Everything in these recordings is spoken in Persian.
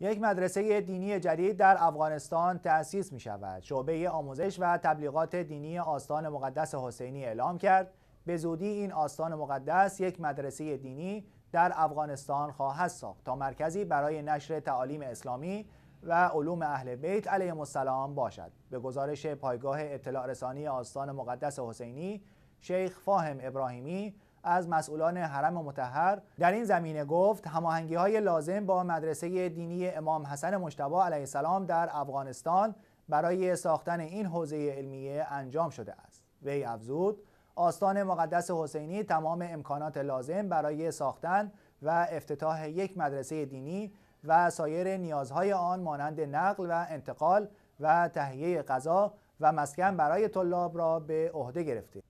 یک مدرسه دینی جدید در افغانستان تأسیس می شود. شعبه آموزش و تبلیغات دینی آستان مقدس حسینی اعلام کرد به زودی این آستان مقدس یک مدرسه دینی در افغانستان خواهد ساخت تا مرکزی برای نشر تعالیم اسلامی و علوم اهل بیت علیه السلام باشد. به گزارش پایگاه اطلاع رسانی آستان مقدس حسینی شیخ فاهم ابراهیمی از مسئولان حرم مطهر در این زمینه گفت هماهنگی های لازم با مدرسه دینی امام حسن مجتبی علیه السلام در افغانستان برای ساختن این حوزه علمیه انجام شده است وی افزود آستان مقدس حسینی تمام امکانات لازم برای ساختن و افتتاح یک مدرسه دینی و سایر نیازهای آن مانند نقل و انتقال و تهیه غذا و مسکن برای طلاب را به عهده گرفته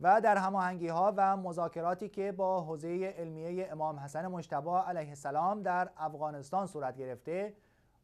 و در هماهنگی ها و مذاکراتی که با حوزه علمیه امام حسن مجتبی علیه السلام در افغانستان صورت گرفته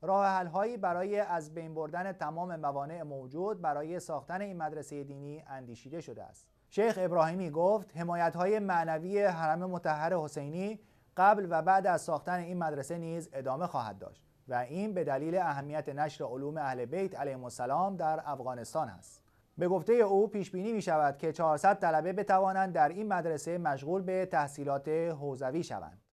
راه هایی برای از بین بردن تمام موانع موجود برای ساختن این مدرسه دینی اندیشیده شده است شیخ ابراهیمی گفت حمایت های معنوی حرم متحر حسینی قبل و بعد از ساختن این مدرسه نیز ادامه خواهد داشت و این به دلیل اهمیت نشر علوم اهل بیت علیه السلام در افغانستان است به گفته او پیش بینی می شود که 400 طلبه بتوانند در این مدرسه مشغول به تحصیلات حوزوی شوند.